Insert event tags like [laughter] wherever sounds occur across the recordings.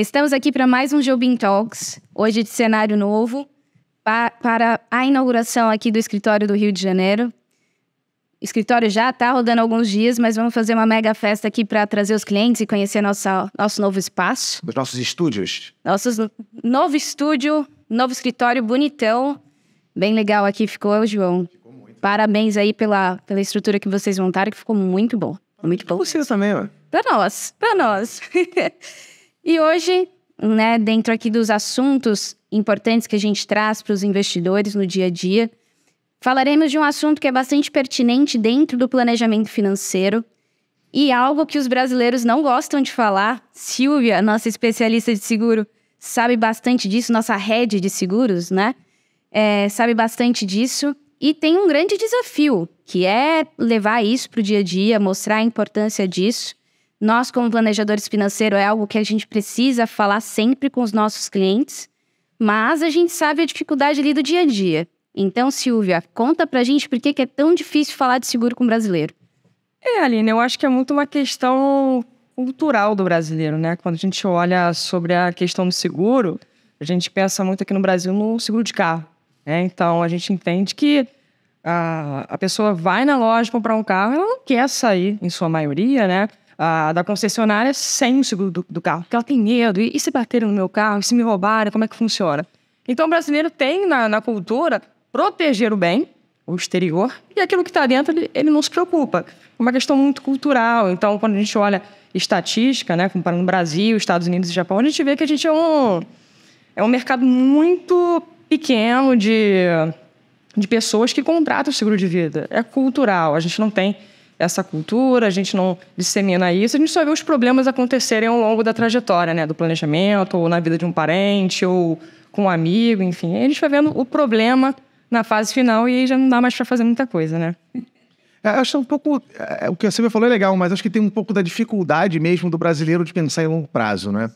Estamos aqui para mais um Jobim Talks, hoje de cenário novo, pa para a inauguração aqui do escritório do Rio de Janeiro. O escritório já está rodando alguns dias, mas vamos fazer uma mega festa aqui para trazer os clientes e conhecer nossa, nosso novo espaço. Os nossos estúdios. Nossos novo estúdio, novo escritório bonitão. Bem legal aqui ficou, João. Ficou muito. Parabéns aí pela, pela estrutura que vocês montaram, que ficou muito bom. Muito bom. Para Vocês também, ó. Para nós, para nós. [laughs] E hoje, né, dentro aqui dos assuntos importantes que a gente traz para os investidores no dia a dia, falaremos de um assunto que é bastante pertinente dentro do planejamento financeiro e algo que os brasileiros não gostam de falar. Silvia, nossa especialista de seguro, sabe bastante disso, nossa rede de seguros, né? É, sabe bastante disso e tem um grande desafio, que é levar isso para o dia a dia, mostrar a importância disso. Nós, como planejadores financeiros, é algo que a gente precisa falar sempre com os nossos clientes, mas a gente sabe a dificuldade ali do dia a dia. Então, Silvia, conta pra gente por que, é tão difícil falar de seguro com o brasileiro. É, Aline, eu acho que é muito uma questão cultural do brasileiro, né? Quando a gente olha sobre a questão do seguro, a gente pensa muito aqui no Brasil no seguro de carro. Né? Então, a gente entende que a, a pessoa vai na loja comprar um carro, ela não quer sair, em sua maioria, né? a, ah, da concessionária sem o seguro do, do carro, porque ela tem medo. E, e se bateram no meu carro? E se me roubaram? Como é que funciona? Então, o brasileiro tem na, na cultura proteger o bem, o exterior, e aquilo que está dentro, ele, ele não se preocupa. É uma questão muito cultural. Então, quando a gente olha estatística, né, comparando Brasil, Estados Unidos e Japão, a gente vê que a gente é um, é um mercado muito pequeno de, de pessoas que contratam seguro de vida. É cultural, a gente não tem essa cultura, a gente não dissemina isso, a gente só vê os problemas acontecerem ao longo da trajetória, né? Do planejamento, ou na vida de um parente, ou com um amigo, enfim. a gente vai vendo o problema na fase final e aí já não dá mais para fazer muita coisa, né? É, acho um pouco. É, é, o que a Silvia falou é legal, mas acho que tem um pouco da dificuldade mesmo do brasileiro de pensar em longo prazo, né?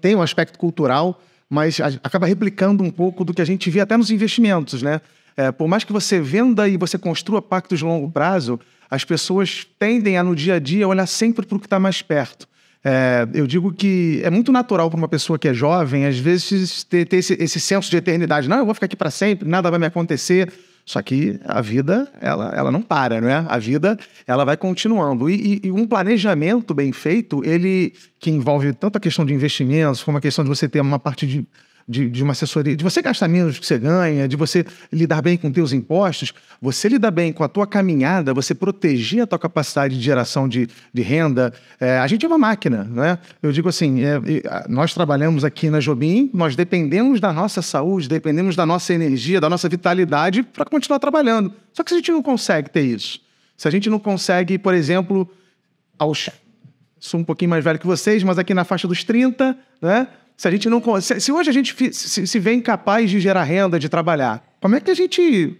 Tem um aspecto cultural, mas acaba replicando um pouco do que a gente vê até nos investimentos, né? É, por mais que você venda e você construa pactos de longo prazo, as pessoas tendem a, no dia a dia, olhar sempre para o que está mais perto. É, eu digo que é muito natural para uma pessoa que é jovem, às vezes, ter, ter esse, esse, senso de eternidade. Não, eu vou ficar aqui para sempre, nada vai me acontecer. Só que a vida, ela, ela não para, não é? A vida, ela vai continuando. E, e, e um planejamento bem feito, ele que envolve tanto a questão de investimentos, como a questão de você ter uma parte de de, de, uma assessoria, de você gastar menos do que você ganha, de você lidar bem com teus impostos, você lidar bem com a tua caminhada, você proteger a tua capacidade de geração de, de renda. É, a gente é uma máquina, né? Eu digo assim, é, nós trabalhamos aqui na Jobim, nós dependemos da nossa saúde, dependemos da nossa energia, da nossa vitalidade para continuar trabalhando. Só que se a gente não consegue ter isso, se a gente não consegue, por exemplo, aos sou um pouquinho mais velho que vocês, mas aqui na faixa dos 30, né? Se a gente não se, se hoje a gente se, se vê incapaz de gerar renda, de trabalhar, como é que a gente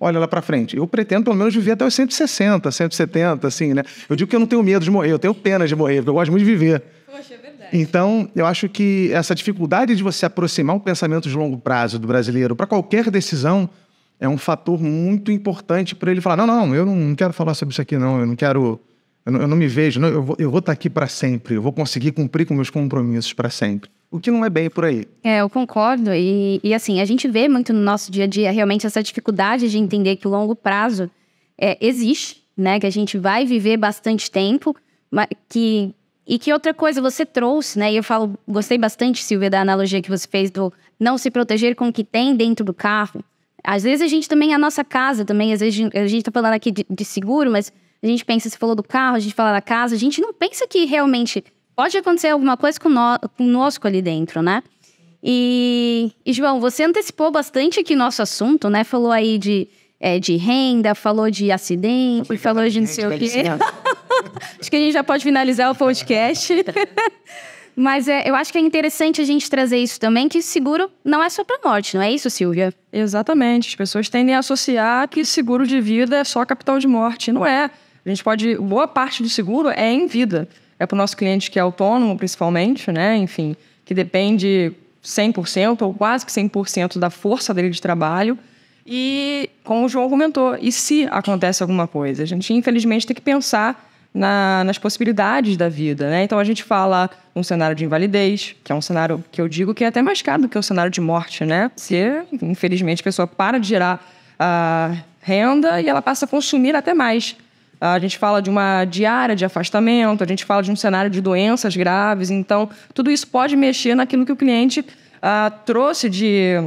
olha lá para frente. Eu pretendo pelo menos viver até os 160, 170, assim, né? Eu digo que eu não tenho medo de morrer, eu tenho pena de morrer, porque eu gosto muito de viver. Poxa, é verdade. Então, eu acho que essa dificuldade de você aproximar um pensamento de longo prazo do brasileiro para qualquer decisão é um fator muito importante para ele falar: não, não, eu não quero falar sobre isso aqui, não, eu não quero. Eu não, eu não me vejo, não, eu vou estar tá aqui para sempre, eu vou conseguir cumprir com meus compromissos para sempre o que não é bem por aí. É, eu concordo. E, e assim, a gente vê muito no nosso dia a dia realmente essa dificuldade de entender que o longo prazo é, existe, né? Que a gente vai viver bastante tempo, que e que outra coisa você trouxe, né? E eu falo, gostei bastante, Silvia, da analogia que você fez do não se proteger com o que tem dentro do carro. Às vezes a gente também, a nossa casa também, às vezes a gente tá falando aqui de, de seguro, mas a gente pensa, você falou do carro, a gente fala da casa, a gente não pensa que realmente pode acontecer alguma coisa conosco ali dentro, né? E, e João, você antecipou bastante aqui nosso assunto, né? Falou aí de, é, de renda, falou de acidente, falou de não sei o quê. [laughs] acho que a gente já pode finalizar o podcast. [laughs] Mas é, eu acho que é interessante a gente trazer isso também, que seguro não é só para morte, não é isso, Silvia? Exatamente. As pessoas tendem a associar que seguro de vida é só capital de morte. Não é. A gente pode. Boa parte do seguro é em vida é para o nosso cliente que é autônomo, principalmente, né? Enfim, que depende 100% ou quase que 100% da força dele de trabalho. E, como o João comentou, e se acontece alguma coisa? A gente, infelizmente, tem que pensar na, nas possibilidades da vida, né? Então, a gente fala um cenário de invalidez, que é um cenário que eu digo que é até mais caro do que o cenário de morte, né? Se, infelizmente, a pessoa para de gerar a ah, renda e ela passa a consumir até mais a gente fala de uma diária de afastamento, a gente fala de um cenário de doenças graves. Então, tudo isso pode mexer naquilo que o cliente ah, trouxe de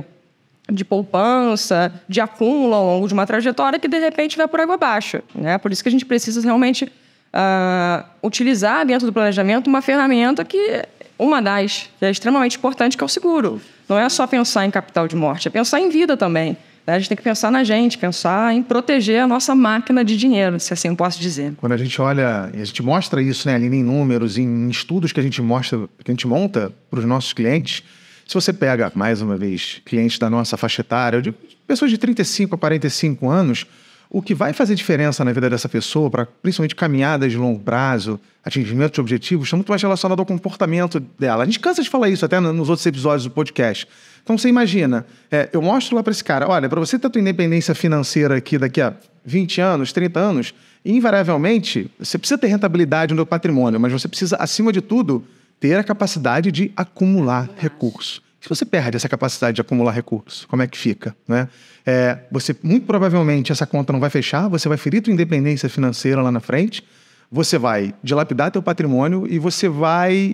de poupança, de acúmulo ao longo de uma trajetória que de repente vai por água abaixo. Né? Por isso que a gente precisa realmente ah, utilizar dentro do planejamento uma ferramenta que uma das que é extremamente importante que é o seguro. Não é só pensar em capital de morte, é pensar em vida também. Né? A gente tem que pensar na gente, pensar em proteger a nossa máquina de dinheiro, se assim eu posso dizer. Quando a gente olha, e a gente mostra isso, né, Aline, em números, em estudos que a gente mostra, que a gente monta para os nossos clientes, se você pega, mais uma vez, clientes da nossa faixa etária, pessoas de 35 a 45 anos, o que vai fazer diferença na vida dessa pessoa, para principalmente caminhadas de longo prazo, atingimento de objetivos, está muito mais relacionado ao comportamento dela. A gente cansa de falar isso até nos outros episódios do podcast. Então você imagina, é, eu mostro lá para esse cara, olha, para você ter a tua independência financeira aqui daqui a 20 anos, 30 anos, invariavelmente, você precisa ter rentabilidade no seu patrimônio, mas você precisa, acima de tudo, ter a capacidade de acumular recursos. Se você perde essa capacidade de acumular recursos, como é que fica? Né? É, você, muito provavelmente, essa conta não vai fechar, você vai ferir sua independência financeira lá na frente, você vai dilapidar teu patrimônio e você vai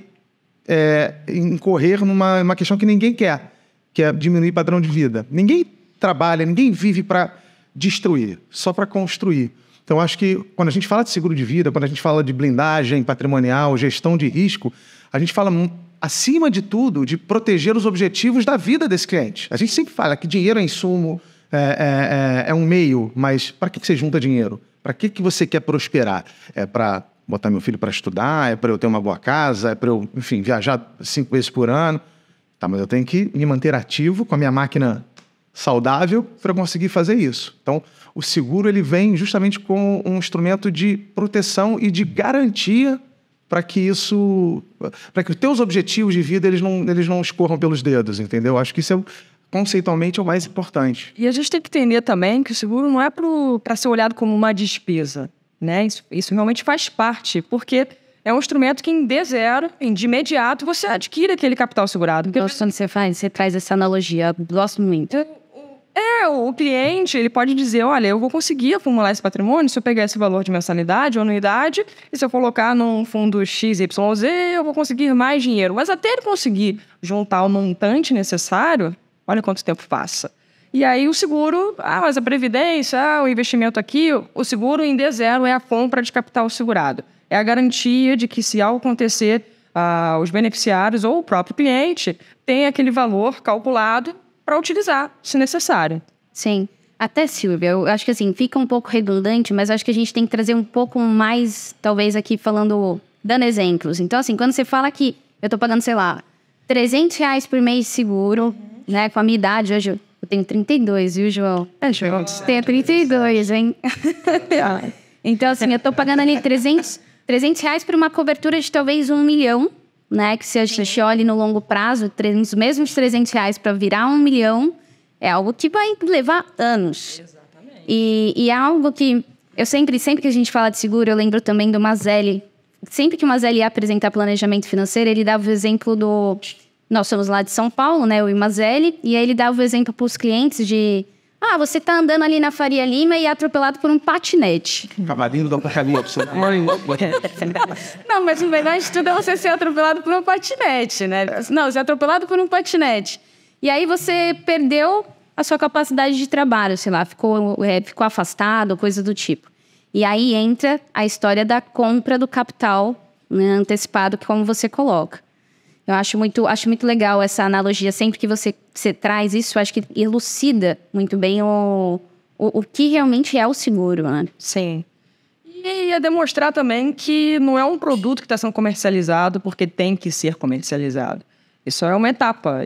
é, incorrer numa, numa questão que ninguém quer, que é diminuir padrão de vida. Ninguém trabalha, ninguém vive para destruir, só para construir. Então, acho que quando a gente fala de seguro de vida, quando a gente fala de blindagem patrimonial, gestão de risco, a gente fala acima de tudo, de proteger os objetivos da vida desse cliente. A gente sempre fala que dinheiro é insumo, é, é, é, é um meio, mas para que, você junta dinheiro? Para que, que você quer prosperar? É para botar meu filho para estudar? É para eu ter uma boa casa? É para eu, enfim, viajar cinco vezes por ano? Tá, mas eu tenho que me manter ativo com a minha máquina saudável para conseguir fazer isso. Então, o seguro ele vem justamente como um instrumento de proteção e de garantia para que isso, para que os teus objetivos de vida eles não, eles não escorram pelos dedos, entendeu? Acho que isso é conceitualmente é o mais importante. E a gente tem que entender também que o seguro não é para ser olhado como uma despesa, né? Isso, isso realmente faz parte, porque é um instrumento que em D 0 em de imediato, você adquire aquele capital segurado. Porque... Gosto quando você faz, você traz essa analogia, gosto muito. Eu é, o cliente, ele pode dizer, olha, eu vou conseguir acumular esse patrimônio se eu pegar esse valor de mensalidade ou anuidade, e se eu colocar num fundo XYZ, eu vou conseguir mais dinheiro. Mas até ele conseguir juntar o montante necessário, olha quanto tempo passa. E aí o seguro, ah, mas a previdência, ah, o investimento aqui, o seguro em D0 é a compra de capital segurado. É a garantia de que se algo acontecer, ah, os beneficiários ou o próprio cliente tem aquele valor calculado para utilizar, se necessário. Sim. Até, Silvia, eu acho que assim, fica um pouco redundante, mas acho que a gente tem que trazer um pouco mais, talvez, aqui falando, dando exemplos. Então, assim, quando você fala que eu estou pagando, sei lá, 300 reais por mês seguro, né? Com a minha idade, hoje eu, eu tenho 32, viu, João? É, João, tenho 32, hein? [laughs] então, assim, eu estou pagando ali 300, 300 reais por uma cobertura de talvez um milhão né? Que se a gente Sim. olhe no longo prazo, os mesmos 300 reais para virar um milhão é algo que vai levar anos. Exatamente. E, e é algo que eu sempre, sempre que a gente fala de seguro, eu lembro também do Mazelli. Sempre que o Mazelli ia apresentar planejamento financeiro, ele dava o exemplo do. Nós somos lá de São Paulo, né? o Mazelli. E aí ele dava o exemplo para os clientes de ah, você tá andando ali na Faria Lima e é atropelado por um patinete. Cavalinho da Faria Lima. Não, mas melhor de tudo é você ser atropelado por um patinete, né? Não, você é atropelado por um patinete. E aí você perdeu a sua capacidade de trabalho, sei lá, ficou, é, ficou afastado, coisa do tipo. E aí entra a história da compra do capital né, antecipado, é como você coloca. Eu acho muito, acho muito legal essa analogia. Sempre que você, você traz isso, acho que elucida muito bem o, o, o que realmente é o seguro, né? Sim. E é demonstrar também que não é um produto que está sendo comercializado porque tem que ser comercializado. Isso é uma etapa.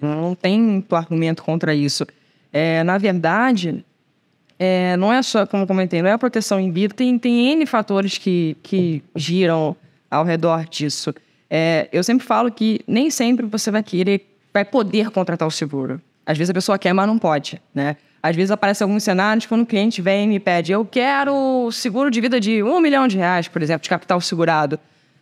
Não tem argumento contra isso. É, na verdade, é, não é só, como comentei, não é a proteção em vida, tem, tem N fatores que, que giram ao redor disso. É, eu sempre falo que nem sempre você vai querer, vai poder contratar o seguro. Às vezes a pessoa quer, mas não pode, né? Às vezes aparecem alguns cenários tipo, quando o cliente vem e me pede, eu quero seguro de vida de um milhão de reais, por exemplo, de capital segurado.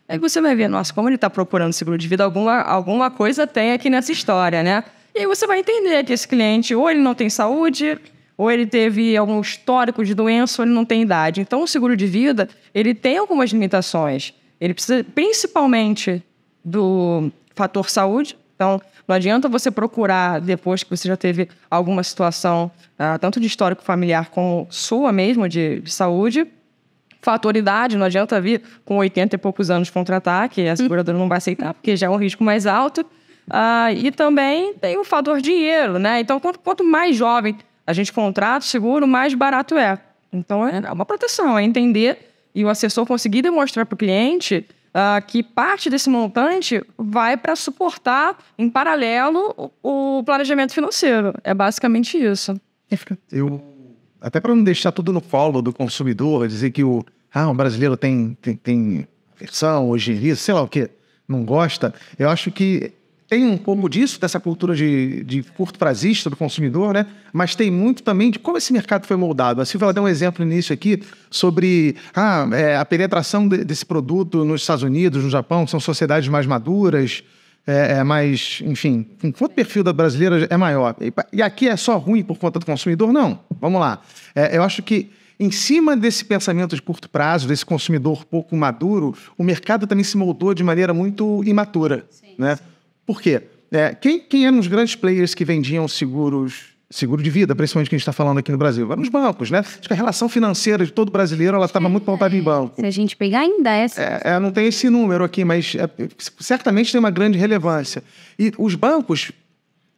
Aí você vai ver, nossa, como ele está procurando seguro de vida, alguma, alguma coisa tem aqui nessa história, né? E aí você vai entender que esse cliente, ou ele não tem saúde, ou ele teve algum histórico de doença, ou ele não tem idade. Então, o seguro de vida, ele tem algumas limitações. Ele precisa principalmente do fator saúde. Então, não adianta você procurar depois que você já teve alguma situação, ah, tanto de histórico familiar como sua mesmo, de, de saúde. Fator idade, não adianta vir com 80 e poucos anos contratar, que a seguradora não vai aceitar, porque já é um risco mais alto. Ah, e também tem o fator dinheiro, né? Então, quanto, quanto mais jovem a gente contrata o seguro, mais barato é. Então, é uma proteção, é entender e o assessor conseguir demonstrar para o cliente uh, que parte desse montante vai para suportar, em paralelo, o, o planejamento financeiro. É basicamente isso. É eu, até para não deixar tudo no colo do consumidor, dizer que o, ah, o brasileiro tem, tem, tem aversão, hoje em dia, sei lá o que, não gosta, eu acho que tem um pouco disso, dessa cultura de, de curto prazista do consumidor, né? mas tem muito também de como esse mercado foi moldado. A Silvia deu um exemplo no início aqui sobre ah, é, a penetração de, desse produto nos Estados Unidos, no Japão, que são sociedades mais maduras, é, é mais, enfim, enquanto o perfil da brasileira é maior. E, e, aqui é só ruim por conta do consumidor? Não. Vamos lá. É, eu acho que em cima desse pensamento de curto prazo, desse consumidor pouco maduro, o mercado também se moldou de maneira muito imatura. Sim, né? Sim. Por quê? É, quem, quem eram os grandes players que vendiam seguros seguro de vida, principalmente que a gente está falando aqui no Brasil. Eram os bancos, né? Acho que a relação financeira de todo brasileiro ela estava muito pautada em banco. Se a gente pegar ainda essa. É, assim. é, é, não tem esse número aqui, mas é, certamente tem uma grande relevância. E os bancos,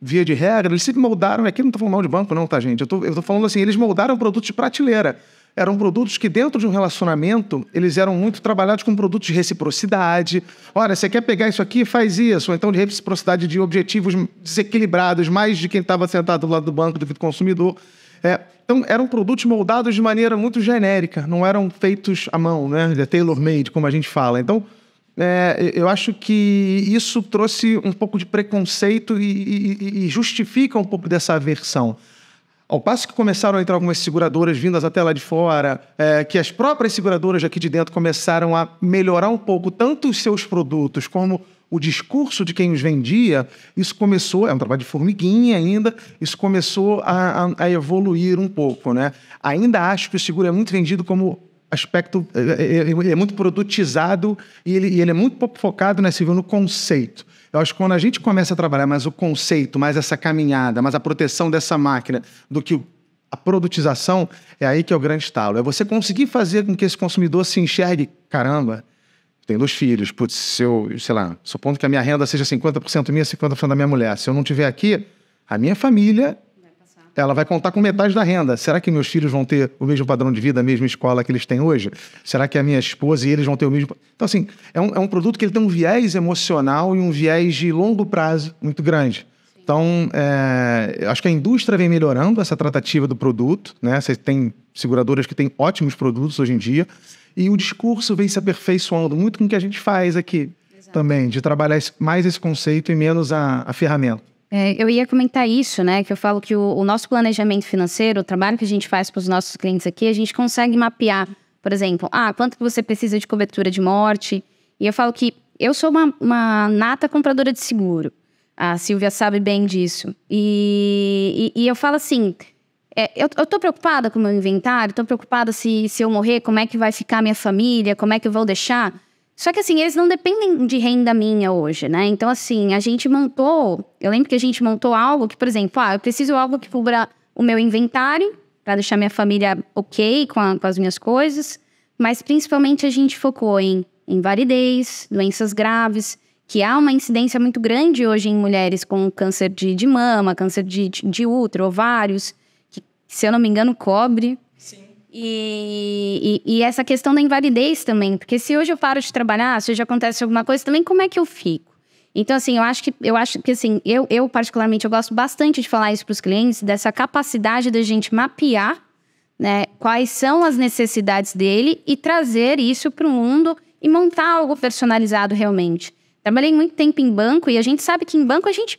via de regra, eles se moldaram. Aqui é não estou falando mal de banco, não, tá, gente? Eu estou falando assim, eles moldaram produtos de prateleira eram produtos que, dentro de um relacionamento, eles eram muito trabalhados com produtos de reciprocidade. Olha, você quer pegar isso aqui? Faz isso. Ou então de reciprocidade de objetivos desequilibrados, mais de quem estava sentado do lado do banco do que do consumidor. É, então, eram produtos moldados de maneira muito genérica, não eram feitos à mão, né? É tailor-made, como a gente fala. Então, é, eu acho que isso trouxe um pouco de preconceito e, e, e justifica um pouco dessa aversão. Ao passo que começaram a entrar algumas seguradoras vindas até lá de fora, é, que as próprias seguradoras aqui de dentro começaram a melhorar um pouco tanto os seus produtos como o discurso de quem os vendia, isso começou, é um trabalho de formiguinha ainda, isso começou a, a, a evoluir um pouco, né? Ainda acho que o seguro é muito vendido como aspecto, é, é, é, é muito produtizado e ele, ele, é muito focado, né, no conceito. Eu acho que quando a gente começa a trabalhar mais o conceito, mais essa caminhada, mais a proteção dessa máquina do que a produtização, é aí que é o grande estalo. É você conseguir fazer com que esse consumidor se enxergue, caramba, tenho dois filhos, putz, se eu, sei lá, supondo que a minha renda seja 50% minha, 50% da minha mulher. Se eu não tiver aqui, a minha família ela vai contar com metade da renda. Será que meus filhos vão ter o mesmo padrão de vida, a mesma escola que eles têm hoje? Será que a minha esposa e eles vão ter o mesmo. Então, assim, é um, é um produto que ele tem um viés emocional e um viés de longo prazo muito grande. Então, é, acho que a indústria vem melhorando essa tratativa do produto, né? Você tem seguradoras que têm ótimos produtos hoje em dia, e o discurso vem se aperfeiçoando muito com o que a gente faz aqui Exato. também, de trabalhar mais esse conceito e menos a, a ferramenta. É, eu ia comentar isso, né? Que eu falo que o, o nosso planejamento financeiro, o trabalho que a gente faz para os nossos clientes aqui, a gente consegue mapear, por exemplo, ah, quanto que você precisa de cobertura de morte. E eu falo que eu sou uma, uma nata compradora de seguro. A Silvia sabe bem disso. E, e, e eu falo assim: é, eu, eu tô preocupada com o meu inventário, tô preocupada se, se eu morrer, como é que vai ficar a minha família, como é que eu vou deixar. Só que assim, eles não dependem de renda minha hoje, né? Então, assim, a gente montou. Eu lembro que a gente montou algo que, por exemplo, ah, eu preciso algo que cubra o meu inventário, para deixar minha família ok com, a, com, as minhas coisas. Mas principalmente a gente focou em invalidez, doenças graves, que há uma incidência muito grande hoje em mulheres com câncer de, de mama, câncer de, de, de útero, ovários, que, se eu não me engano, cobre e, e, e, essa questão da invalidez também, porque se hoje eu paro de trabalhar, se hoje acontece alguma coisa, também como é que eu fico? Então, assim, eu acho que eu acho que assim, eu, eu particularmente eu gosto bastante de falar isso para os clientes, dessa capacidade da gente mapear né, quais são as necessidades dele e trazer isso para o mundo e montar algo personalizado realmente. Trabalhei muito tempo em banco e a gente sabe que em banco a gente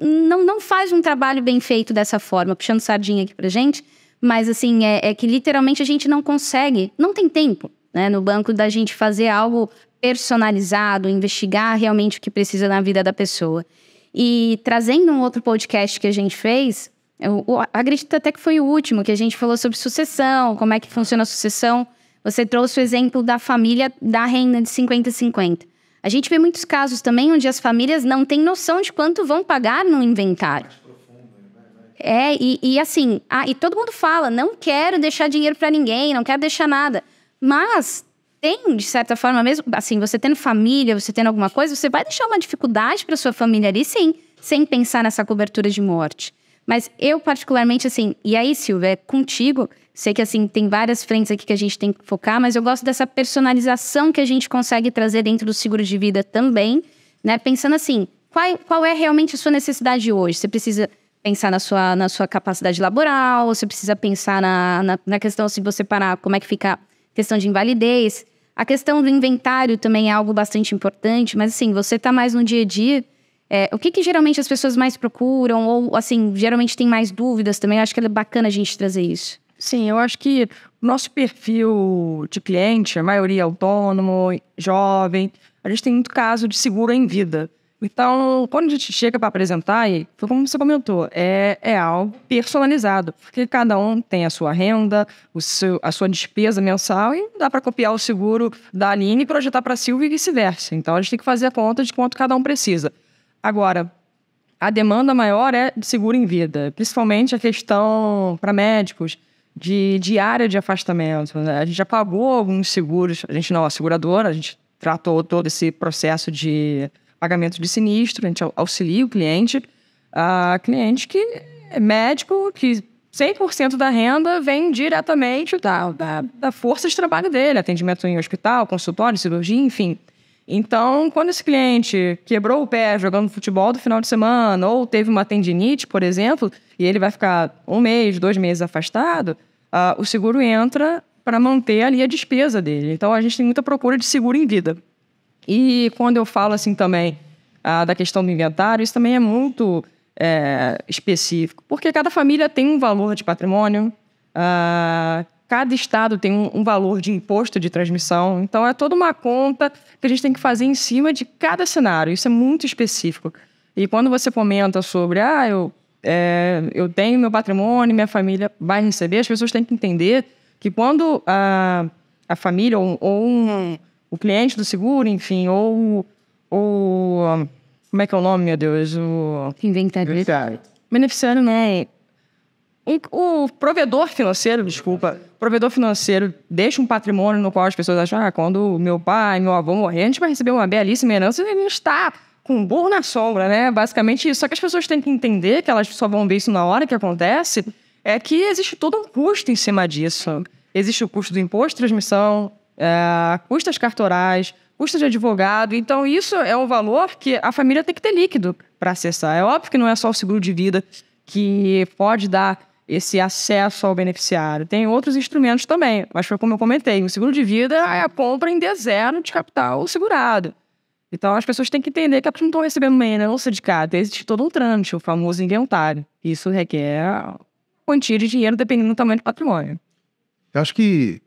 não, não faz um trabalho bem feito dessa forma, puxando sardinha aqui pra gente. Mas assim, é, é que literalmente a gente não consegue, não tem tempo, né? No banco da gente fazer algo personalizado, investigar realmente o que precisa na vida da pessoa. E trazendo um outro podcast que a gente fez, eu, eu acredito até que foi o último, que a gente falou sobre sucessão, como é que funciona a sucessão. Você trouxe o exemplo da família da renda de 50 50. A gente vê muitos casos também onde as famílias não têm noção de quanto vão pagar no inventário. É, e, e assim, ah, e todo mundo fala, não quero deixar dinheiro para ninguém, não quero deixar nada. Mas tem, de certa forma, mesmo assim, você tendo família, você tendo alguma coisa, você vai deixar uma dificuldade para sua família ali, sim, sem pensar nessa cobertura de morte. Mas eu, particularmente, assim, e aí, Silvia, é contigo, sei que assim, tem várias frentes aqui que a gente tem que focar, mas eu gosto dessa personalização que a gente consegue trazer dentro do seguro de vida também, né? Pensando assim, qual, qual é realmente a sua necessidade hoje? Você precisa pensar na sua, na sua capacidade laboral, você precisa pensar na, na, na questão, se você parar, como é que fica a questão de invalidez. A questão do inventário também é algo bastante importante, mas assim, você está mais no dia a dia. É, o que, que geralmente as pessoas mais procuram, ou assim, geralmente tem mais dúvidas também? Eu acho que é bacana a gente trazer isso. Sim, eu acho que o nosso perfil de cliente, a maioria é autônomo, jovem, a gente tem muito caso de seguro em vida. Então, quando a gente chega para apresentar, e foi como você comentou, é, é algo personalizado, porque cada um tem a sua renda, o seu, a sua despesa mensal, e dá para copiar o seguro da Aline e projetar para a Silvia e vice-versa. Então, a gente tem que fazer a conta de quanto cada um precisa. Agora, a demanda maior é de seguro em vida, principalmente a questão para médicos de, de área de afastamento. Né? A gente já pagou alguns seguros, a gente não, é a seguradora, a gente tratou todo esse processo de pagamento de sinistro, a gente auxilia o cliente. A cliente que é médico, que 100% da renda vem diretamente da, da, da, força de trabalho dele, atendimento em hospital, consultório, cirurgia, enfim. Então, quando esse cliente quebrou o pé jogando futebol do final de semana, ou teve uma tendinite, por exemplo, e ele vai ficar um mês, dois meses afastado, uh, o seguro entra para manter ali a despesa dele. Então, a gente tem muita procura de seguro em vida. E quando eu falo assim também ah, da questão do inventário, isso também é muito é, específico, porque cada família tem um valor de patrimônio, ah, cada estado tem um, um, valor de imposto de transmissão, então é toda uma conta que a gente tem que fazer em cima de cada cenário, isso é muito específico. E quando você comenta sobre, ah, eu, é, eu tenho meu patrimônio, minha família vai receber, as pessoas têm que entender que quando a, ah, a família ou, ou um o cliente do seguro, enfim, ou o. Ah, como é que é o nome, meu Deus? O. Inventário. Beneficiário, né? O, o provedor financeiro, desculpa, provedor financeiro deixa um patrimônio no qual as pessoas acham, ah, quando meu pai, meu avô morrer, a gente vai receber uma belíssima herança e a gente está com um burro na sombra, né? Basicamente isso. Só que as pessoas têm que entender que elas só vão ver isso na hora que acontece, é que existe todo um custo em cima disso. Existe o custo do imposto de transmissão, é, custas cartorais, custas de advogado. Então, isso é um valor que a família tem que ter líquido para acessar. É óbvio que não é só o seguro de vida que pode dar esse acesso ao beneficiário. Tem outros instrumentos também, mas foi como eu comentei, o seguro de vida é a compra em D0 de capital segurado. Então as pessoas têm que entender que elas não estão recebendo uma herança de carta. existe todo um trâmite, o famoso inventário. Isso requer quantia de dinheiro dependendo do tamanho do patrimônio. Eu acho que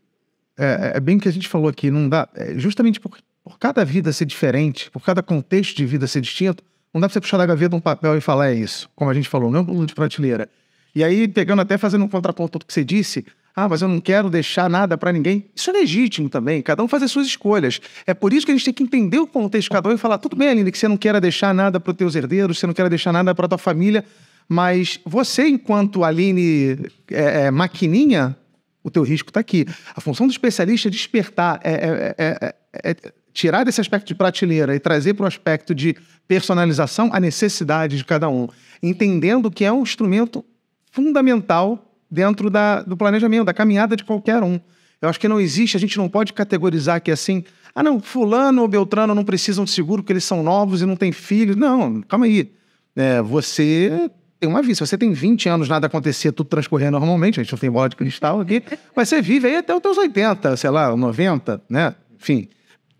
é, é, é bem o que a gente falou aqui, não dá. É, justamente por, por cada vida ser diferente, por cada contexto de vida ser distinto, não dá para você puxar da gaveta um papel e falar é isso, como a gente falou, não é um de prateleira. E aí, pegando até fazendo um contraponto do que você disse, ah, mas eu não quero deixar nada para ninguém. Isso é legítimo também, cada um fazer suas escolhas. É por isso que a gente tem que entender o contexto de cada um e falar, tudo bem, Aline, que você não quer deixar nada para os teus herdeiros, você não quer deixar nada para tua família, mas você, enquanto Aline é, é, maquininha, o teu risco está aqui. A função do especialista é despertar, é é é, é, é, é, tirar desse aspecto de prateleira e trazer para o aspecto de personalização a necessidade de cada um, entendendo que é um instrumento fundamental dentro da, do planejamento, da caminhada de qualquer um. Eu acho que não existe, a gente não pode categorizar que assim, ah não, fulano ou beltrano não precisam de seguro porque eles são novos e não têm filhos. Não, calma aí. É, você tem uma vida. Se você tem 20 anos, nada acontecer, tudo transcorrer normalmente, a gente não tem bola de cristal aqui, [laughs] mas você vive aí até os teus 80, sei lá, 90, né? Enfim,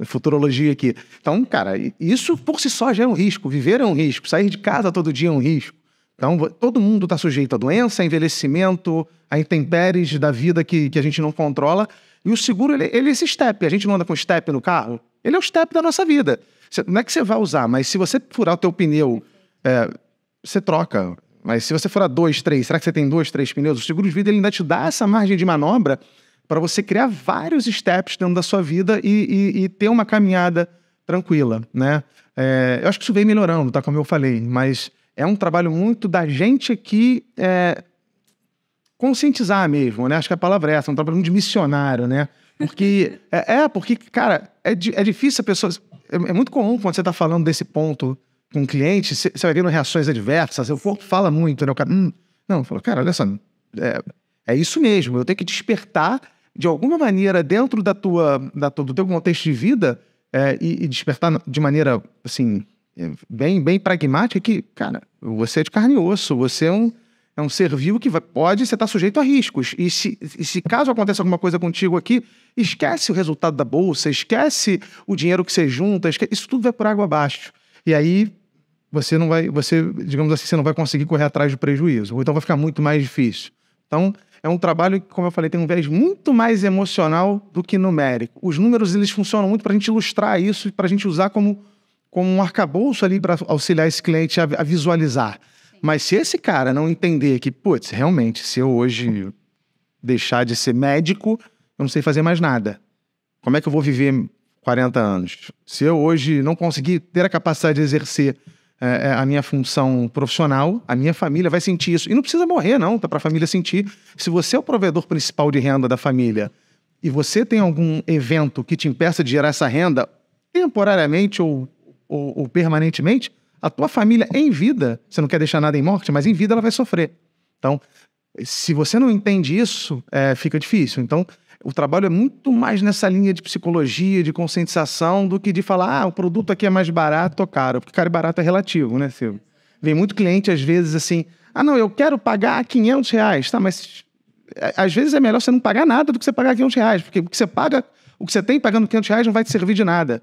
futurologia aqui. Então, cara, isso por si só já é um risco. Viver é um risco, sair de casa todo dia é um risco. Então, todo mundo está sujeito a doença, a envelhecimento, a intempéries da vida que, que a gente não controla. E o seguro, ele, ele é esse step. A gente não anda com step no carro? Ele é o step da nossa vida. Não é que você vai usar, mas se você furar o teu pneu, é, você troca. Mas se você for a dois, três, será que você tem dois, três pneus? O seguro de vida ele ainda te dá essa margem de manobra para você criar vários steps dentro da sua vida e, e, e ter uma caminhada tranquila, né? É, eu acho que isso vem melhorando, tá? Como eu falei, mas é um trabalho muito da gente aqui é, conscientizar mesmo, né? Acho que a palavra é essa, um trabalho de missionário, né? Porque, [laughs] é, é, porque, cara, é, é difícil a pessoa... É, é muito comum quando você está falando desse ponto com o cliente, você vai vendo reações adversas, Eu assim, corpo fala muito, né? O cara, hum. não, falou, cara, olha só, é, é, isso mesmo, eu tenho que despertar de alguma maneira dentro da tua, da, do teu contexto de vida é, e, e, despertar de maneira, assim, é, bem, bem pragmática que, cara, você é de carne e osso, você é um, é um ser vivo que vai, pode, você está sujeito a riscos. E se, e se caso aconteça alguma coisa contigo aqui, esquece o resultado da bolsa, esquece o dinheiro que você junta, esquece, isso tudo vai por água abaixo. E aí você não vai, você, digamos assim, você não vai conseguir correr atrás do prejuízo, ou então vai ficar muito mais difícil. Então, é um trabalho que, como eu falei, tem um viés muito mais emocional do que numérico. Os números, eles funcionam muito para a gente ilustrar isso e para a gente usar como, como um arcabouço ali para auxiliar esse cliente a, a visualizar. Sim. Mas se esse cara não entender que, putz, realmente, se eu hoje deixar de ser médico, eu não sei fazer mais nada. Como é que eu vou viver 40 anos? Se eu hoje não conseguir ter a capacidade de exercer é, é, a minha função profissional, a minha família vai sentir isso. E não precisa morrer, não, tá? Para a família sentir. Se você é o provedor principal de renda da família e você tem algum evento que te impeça de gerar essa renda, temporariamente ou, ou, ou permanentemente, a tua família em vida, você não quer deixar nada em morte, mas em vida ela vai sofrer. Então, se você não entende isso, é, fica difícil. Então, o trabalho é muito mais nessa linha de psicologia, de conscientização, do que de falar, ah, o produto aqui é mais barato ou caro. Porque caro e barato é relativo, né, Silvio? Vem muito cliente, às vezes, assim, ah, não, eu quero pagar 500 reais. Tá, mas é, às vezes é melhor você não pagar nada do que você pagar 500 reais, porque o que você paga, o que você tem pagando 500 reais não vai te servir de nada.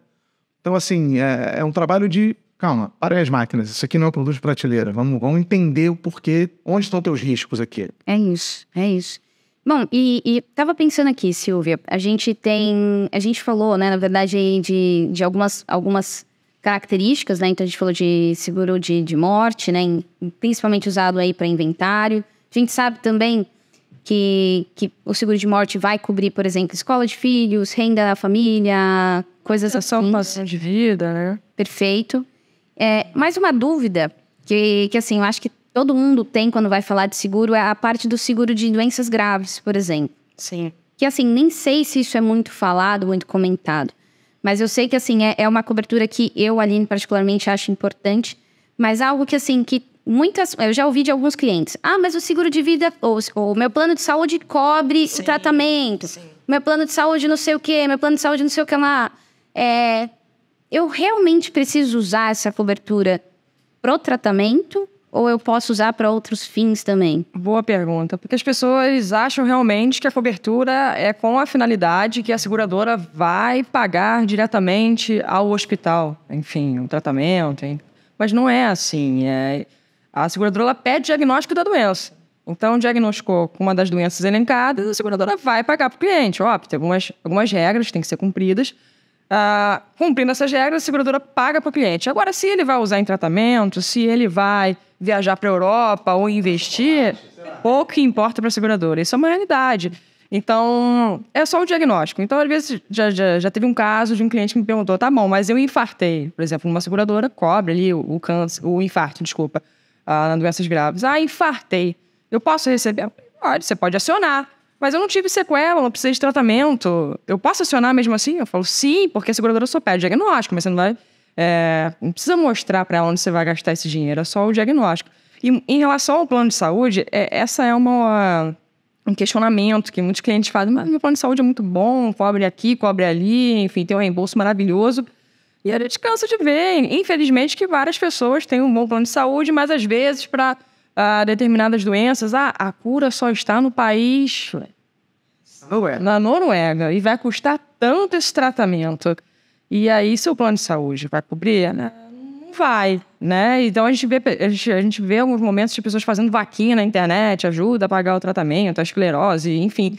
Então, assim, é, é um trabalho de, calma, para as máquinas, isso aqui não é um produto de prateleira, vamos, vamos entender o porquê, onde estão teus riscos aqui. É isso, é isso. Bom, e, e tava pensando aqui, Silvia, a gente tem. A gente falou, né, na verdade, de, de algumas, algumas características, né? Então a gente falou de seguro de, de morte, né? principalmente usado aí para inventário. A gente sabe também que, que o seguro de morte vai cobrir, por exemplo, escola de filhos, renda da família, coisas é assim. Salvação de vida, né? Perfeito. É, mais uma dúvida que, que assim, eu acho que todo mundo tem quando vai falar de seguro é a parte do seguro de doenças graves, por exemplo. Sim. Que assim, nem sei se isso é muito falado, muito comentado. Mas eu sei que assim, é, é uma cobertura que eu, Aline, particularmente acho importante. Mas algo que assim, que muitas. Eu já ouvi de alguns clientes. Ah, mas o seguro de vida, ou o meu plano de saúde cobre sim, o tratamento. Sim. Meu plano de saúde não sei o quê, meu plano de saúde não sei o que lá. É, eu realmente preciso usar essa cobertura pro tratamento ou eu posso usar para outros fins também? Boa pergunta, porque as pessoas acham realmente que a cobertura é com a finalidade que a seguradora vai pagar diretamente ao hospital, enfim, um tratamento, hein? mas não é assim. É... A seguradora pede diagnóstico da doença. Então, diagnosticou com uma das doenças elencadas, a seguradora vai pagar para o cliente. Ó, tem algumas, algumas regras que têm que ser cumpridas. Ah, cumprindo essas regras, a seguradora paga para o cliente. Agora, se ele vai usar em tratamento, se ele vai viajar para a Europa ou investir, pouco importa para a seguradora. Isso é uma realidade. Então, é só o diagnóstico. Então, às vezes, já, já, já teve um caso de um cliente que me perguntou: tá bom, mas eu infartei. Por exemplo, uma seguradora cobre ali o, o câncer, o infarto, desculpa, ah, doenças graves. Ah, infartei. Eu posso receber? Pode, você pode acionar. Mas eu não tive sequela, não precisei de tratamento. Eu posso acionar mesmo assim? Eu falo, sim, porque a seguradora só pede diagnóstico, mas você não vai é, não precisa mostrar para ela onde você vai gastar esse dinheiro, é só o diagnóstico. E em relação ao plano de saúde, é, essa é uma, um questionamento que muitos clientes fazem, mas meu plano de saúde é muito bom, cobre aqui, cobre ali, enfim, tem um reembolso maravilhoso. E a gente cansa de ver, infelizmente, que várias pessoas têm um bom plano de saúde, mas às vezes para ah, determinadas doenças, ah, a cura só está no país... Noruega. Na Noruega. E vai custar tanto esse tratamento. E aí seu plano de saúde vai cobrir? Não vai, né? Então a gente vê, a gente, a gente vê alguns momentos de pessoas fazendo vaquinha na internet, ajuda a pagar o tratamento, a esclerose, enfim,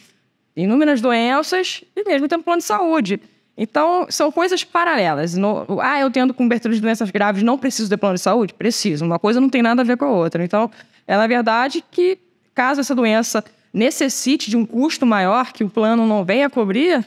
inúmeras doenças e mesmo tem um plano de saúde. Então, são coisas paralelas. No, ah, eu tendo com cobertura de doenças graves, não preciso de plano de saúde? Preciso. Uma coisa não tem nada a ver com a outra. Então, é na verdade que, caso essa doença necessite de um custo maior que o plano não venha cobrir,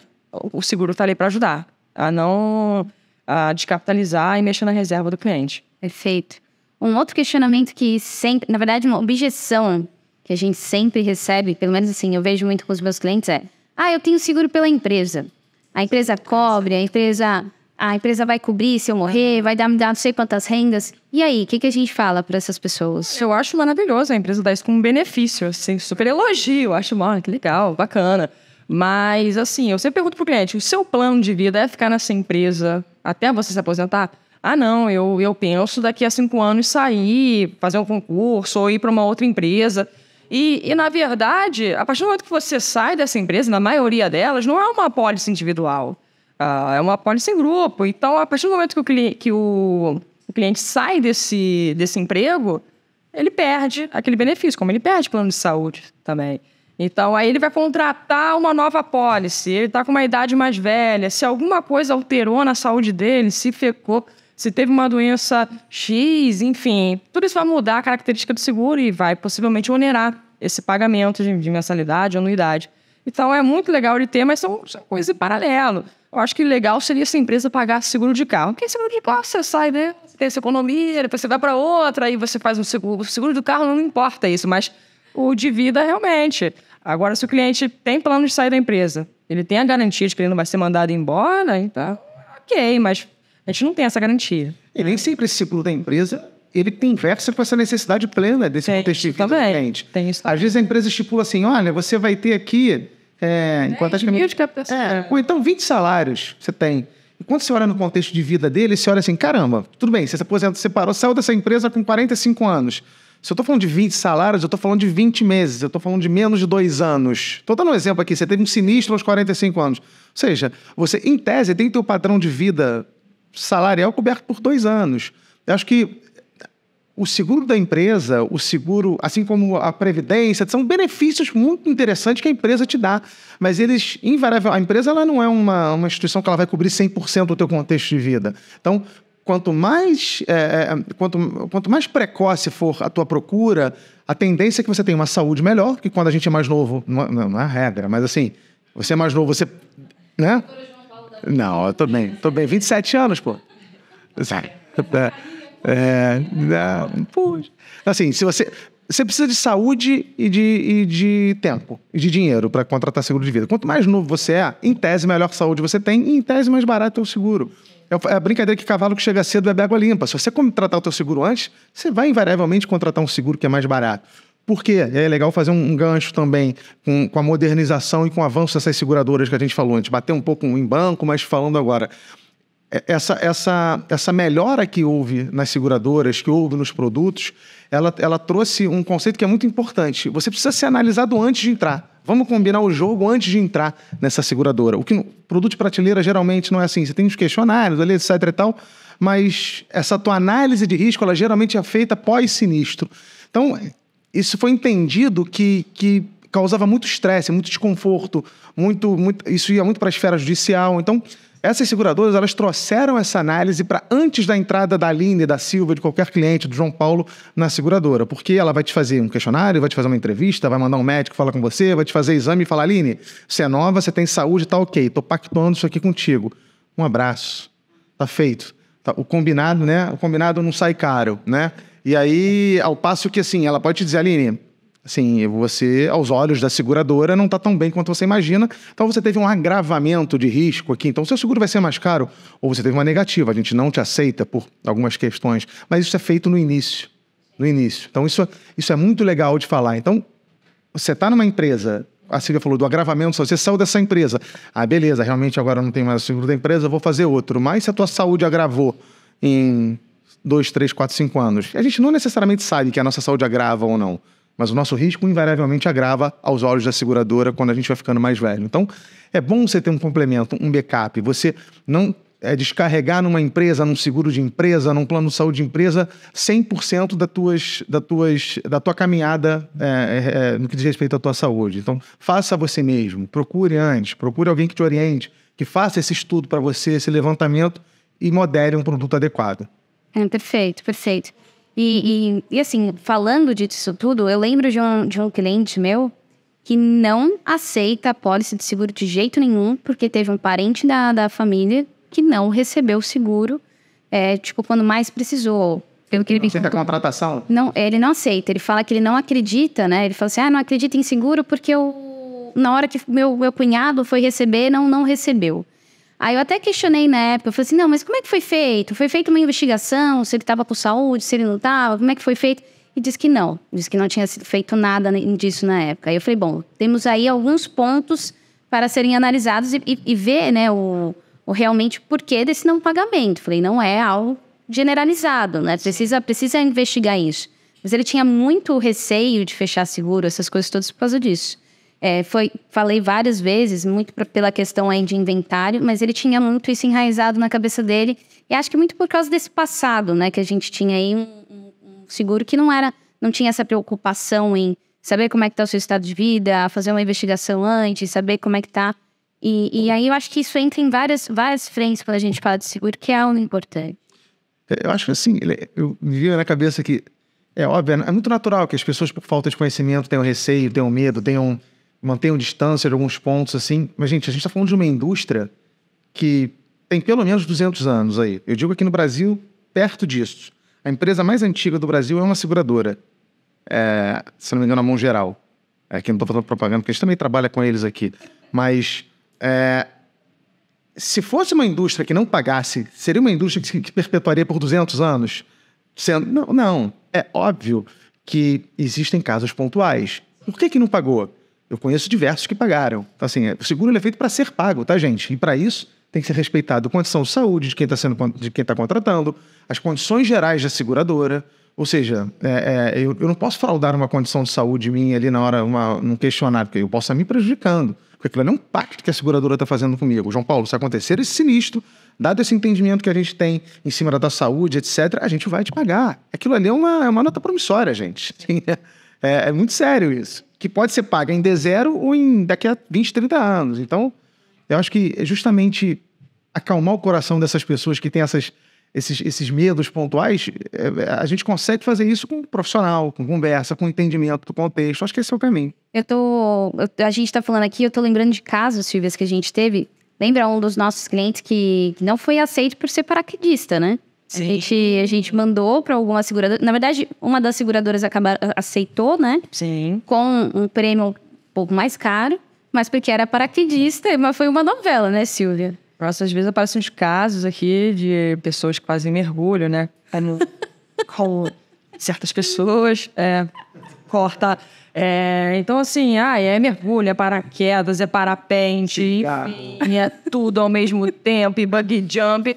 o seguro está ali para ajudar a não a descapitalizar e mexer na reserva do cliente. Perfeito. Um outro questionamento que sempre, na verdade, uma objeção que a gente sempre recebe, pelo menos assim, eu vejo muito com os meus clientes é: "Ah, eu tenho seguro pela empresa. A empresa cobre, a empresa a empresa vai cobrir se eu morrer, vai dar me dar não sei quantas rendas. E aí, o que, que, a gente fala para essas pessoas? Eu acho maravilhoso a empresa dar isso um benefício, assim, super elogio. Eu acho, mano, ah, que legal, bacana. Mas, assim, eu sempre pergunto pro cliente: o seu plano de vida é ficar nessa empresa até você se aposentar? Ah, não, eu, eu penso daqui a cinco anos sair, fazer um concurso ou ir para uma outra empresa. E, e, na verdade, a partir do momento que você sai dessa empresa, na maioria delas, não é uma apólice individual, uh, é uma apólice em grupo. Então, a partir do momento que o, cli que o, o cliente sai desse, desse emprego, ele perde aquele benefício, como ele perde plano de saúde também. Então, aí ele vai contratar uma nova policy. ele está com uma idade mais velha, se alguma coisa alterou na saúde dele, se fecou, se teve uma doença X, enfim, tudo isso vai mudar a característica do seguro e vai possivelmente onerar esse pagamento de, mensalidade, anuidade. Então, é muito legal de ter, mas são, são coisas em paralelo. Eu acho que legal seria essa empresa pagar seguro de carro. Porque é seguro de carro você sai, né? Você tem essa economia, depois você vai para outra, aí você faz um seguro. O seguro do carro não importa isso, mas o de vida realmente. Agora, se o cliente tem plano de sair da empresa, ele tem a garantia de que ele não vai ser mandado embora, então, ok, mas a gente não tem essa garantia. E nem sempre esse ciclo da empresa ele conversa com essa necessidade plena desse tem, contexto de vida também, do cliente. Tem isso. Às vezes a empresa estipula assim: olha, você vai ter aqui. É, enquanto as... mil de É, ou então 20 salários você tem. E quando você olha no contexto de vida dele, você olha assim: caramba, tudo bem, você se aposenta, separou, saiu dessa empresa com 45 anos. Se eu estou falando de 20 salários, eu estou falando de 20 meses, eu estou falando de menos de dois anos. Estou dando um exemplo aqui, você teve um sinistro aos 45 anos. Ou seja, você, em tese, tem o ter padrão de vida salarial coberto por dois anos. Eu acho que o seguro da empresa, o seguro, assim como a previdência, são benefícios muito interessantes que a empresa te dá. Mas eles, invariável, a empresa ela não é uma, uma instituição que ela vai cobrir 100% do teu contexto de vida. Então, quanto mais, é, é, quanto, quanto mais precoce for a tua procura, a tendência é que você tenha uma saúde melhor, que quando a gente é mais novo, não, é, não é regra, mas assim, você é mais novo, você. Né? Não, eu tô bem, tô bem. 27 anos, pô. É, é, puxa. Assim, se você. Você precisa de saúde e de, e de tempo e de dinheiro para contratar seguro de vida. Quanto mais novo você é, em tese, melhor saúde você tem e em tese, mais barato é o seguro. É, é a brincadeira que cavalo que chega cedo bebe água limpa. Se você contratar o teu seguro antes, você vai invariavelmente contratar um seguro que é mais barato. Por quê? É legal fazer um gancho também com, com a modernização e com o avanço dessas seguradoras que a gente falou antes. Bater um pouco em banco, mas falando agora é, essa, essa, essa melhora que houve nas seguradoras, que houve nos produtos, ela, ela trouxe um conceito que é muito importante. Você precisa ser analisado antes de entrar. Vamos combinar o jogo antes de entrar nessa seguradora. O que no produto de prateleira geralmente não é assim. Você tem os questionários ali, etc e tal, mas essa tua análise de risco, ela geralmente é feita pós-sinistro. Então, isso foi entendido que, que causava muito estresse, muito desconforto, muito, muito, isso ia muito para a esfera judicial. Então, essas seguradoras elas trouxeram essa análise para antes da entrada da Aline, da Silva, de qualquer cliente, do João Paulo, na seguradora. Porque ela vai te fazer um questionário, vai te fazer uma entrevista, vai mandar um médico falar com você, vai te fazer exame e falar: Aline, você é nova, você tem saúde, tá ok, tô pactuando isso aqui contigo. Um abraço. Tá feito. Tá, o combinado, né? O combinado não sai caro, né? E aí, ao passo que assim, ela pode te dizer, Aline, Assim, você, aos olhos da seguradora, não está tão bem quanto você imagina. Então você teve um agravamento de risco aqui. Então, o seu seguro vai ser mais caro, ou você teve uma negativa, a gente não te aceita por algumas questões. Mas isso é feito no início. No início. Então, isso, isso é muito legal de falar. Então, você está numa empresa, a Silvia falou do agravamento, você saiu dessa empresa. Ah, beleza, realmente agora não tem mais o seguro da empresa, vou fazer outro. Mas se a tua saúde agravou em dois, três, quatro, cinco anos, a gente não necessariamente sabe que a nossa saúde agrava ou não mas o nosso risco invariavelmente agrava aos olhos da seguradora quando a gente vai ficando mais velho. Então, é bom você ter um complemento, um backup. Você não é, descarregar numa empresa, num seguro de empresa, num plano de saúde de empresa, 100% da, tuas, da, tuas, da tua caminhada é, é, é, no que diz respeito à tua saúde. Então, faça você mesmo, procure antes, procure alguém que te oriente, que faça esse estudo para você, esse levantamento e modere um produto adequado. É, perfeito, perfeito. E, e, e, assim, falando disso tudo, eu lembro de um, de um cliente meu que não aceita a pólice de seguro de jeito nenhum, porque teve um parente da, da família que não recebeu o seguro, é, tipo, quando mais precisou. Pelo que ele aceita a contratação? Não, ele não aceita. Ele fala que ele não acredita, né? Ele fala assim, ah, não acredita em seguro porque eu, na hora que meu, meu cunhado foi receber, não, não recebeu. Aí eu até questionei na época, eu falei assim, não, mas como é que foi feito? Foi feita uma investigação, se ele estava com saúde, se ele não estava, como é que foi feito? E disse que não, disse que não tinha sido feito nada disso na época. Aí eu falei, bom, temos aí alguns pontos para serem analisados e, e, e ver, né, o, o realmente porquê desse não pagamento. Falei, não é algo generalizado, né? Precisa, precisa investigar isso. Mas ele tinha muito receio de fechar seguro, essas coisas todas por causa disso. É, foi, falei várias vezes, muito pra, pela questão aí de inventário, mas ele tinha muito isso enraizado na cabeça dele. E acho que muito por causa desse passado, né? Que a gente tinha aí um, um seguro que não era, não tinha essa preocupação em saber como é que tá o seu estado de vida, fazer uma investigação antes, saber como é que tá. E, e aí eu acho que isso entra em várias, várias frentes quando a gente fala de seguro, que é algo importante. É, eu acho que assim, eu me vi na cabeça que é óbvio, é muito natural que as pessoas, por falta de conhecimento, tenham receio, tenham medo, tenham mantenham distância de alguns pontos, assim. Mas, gente, a gente está falando de uma indústria que tem pelo menos 200 anos aí. Eu digo aqui no Brasil, perto disso. A empresa mais antiga do Brasil é uma seguradora. É, se não me engano, a Mão Geral. Aqui é, não estou falando propaganda, porque a gente também trabalha com eles aqui. Mas é, se fosse uma indústria que não pagasse, seria uma indústria que, que perpetuaria por 200 anos? Sendo, não, não, é óbvio que existem casos pontuais. Por que, que não pagou? Eu conheço diversos que pagaram. Então, assim, o é, seguro é feito para ser pago, tá, gente? E para isso tem que ser respeitado a condição de saúde de quem está sendo de quem está contratando, as condições gerais da seguradora. Ou seja, é, é, eu, eu, não posso fraudar uma condição de saúde minha ali na hora, uma, num questionário, porque eu posso estar me prejudicando. Porque aquilo ali é um pacto que a seguradora está fazendo comigo. João Paulo, se acontecer esse sinistro, dado esse entendimento que a gente tem em cima da saúde, etc., a gente vai te pagar. Aquilo ali é uma, é uma nota promissória, gente. [laughs] Sim, né? É, é muito sério isso. Que pode ser paga em D0 ou em daqui a 20, 30 anos. Então, eu acho que é justamente acalmar o coração dessas pessoas que têm essas, esses, esses medos pontuais, é, é, a gente consegue fazer isso com um profissional, com conversa, com entendimento do contexto. Acho que esse é o caminho. Eu tô. Eu, a gente está falando aqui, eu tô lembrando de casos, Silvia, que a gente teve. Lembra um dos nossos clientes que, que não foi aceito por ser paraquedista, né? Sim. A gente, a gente mandou para alguma seguradora. Na verdade, uma das seguradoras acaba, aceitou, né? Sim. Com um prêmio um pouco mais caro, mas porque era paraquedista, mas foi uma novela, né, Silvia? Nossa, às vezes aparecem uns casos aqui de pessoas que fazem mergulho, né? É [laughs] com certas pessoas. É, corta. É, então, assim, ah, é mergulho, é paraquedas, é parapente, enfim, é tudo ao mesmo [laughs] tempo, e bug jump.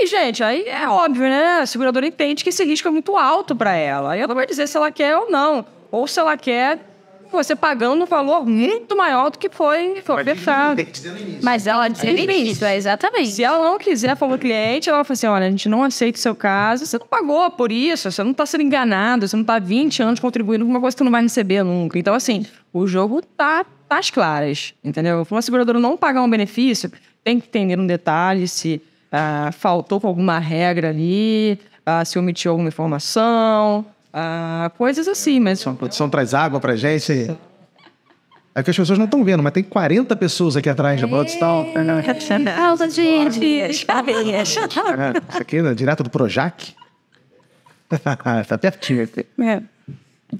E, gente, aí é óbvio, né? A seguradora entende que esse risco é muito alto para ela. Aí ela vai dizer se ela quer ou não. Ou se ela quer você pagando um valor muito maior do que foi ofertado. [laughs] Mas ela disse no é início, é exatamente. Se ela não quiser falar o cliente, ela fala assim: olha, a gente não aceita o seu caso, você não pagou por isso, você não está sendo enganado, você não está 20 anos contribuindo com uma coisa que você não vai receber nunca. Então, assim, o jogo tá, tá às claras, entendeu? Para uma seguradora não pagar um benefício, tem que entender um detalhe se ah, faltou com alguma regra ali, ah, se omitiu alguma informação, ah, coisas assim, mas... A produção traz água pra gente... É que as pessoas não estão vendo, mas tem 40 pessoas aqui atrás da Bloodstown. Falta de é, Isso aqui é direto do Projac. [laughs] tá pertinho aqui. É.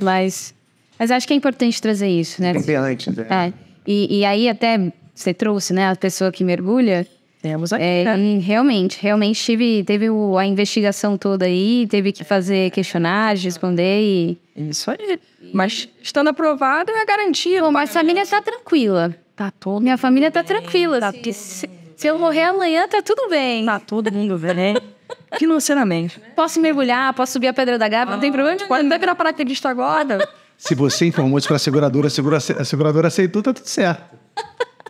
Mas, mas acho que é importante trazer isso, né? Importante, né? É. E, e aí até você trouxe, né? A pessoa que mergulha, temos aqui. É, né? realmente, realmente tive, teve o, a investigação toda aí, teve que fazer questionários, responder e. Isso aí. Mas estando aprovado é garantia. Bom, mas a família tá tranquila. Tá todo. Minha família tá bem, tranquila. Tá se, se, se, eu morrer amanhã, tá tudo bem. Tá todo mundo bem. Financeiramente. Né? Posso mergulhar, posso subir a pedra da Gávea, ah, não tem problema. Pode até virar paraquedista agora. Se você informou isso para a seguradora, a seguradora aceitou, tá tudo certo.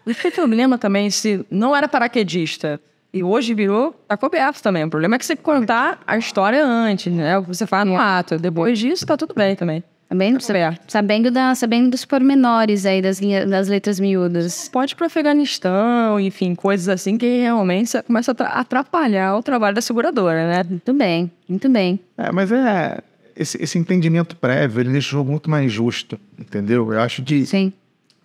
E tem problema também se não era paraquedista e hoje virou tá coberto também. O problema é que você contar a história antes, né? Você fala no ato, depois disso tá tudo bem também. Também tá certo. Sabendo, da, sabendo dos pormenores aí das, linha, das letras miúdas. Pode para Afeganistão, enfim, coisas assim que realmente começa a atrapalhar o trabalho da seguradora, né? Muito bem, muito bem. É, mas é, esse, esse entendimento prévio, ele deixa o jogo muito mais justo, entendeu? Eu acho que Sim.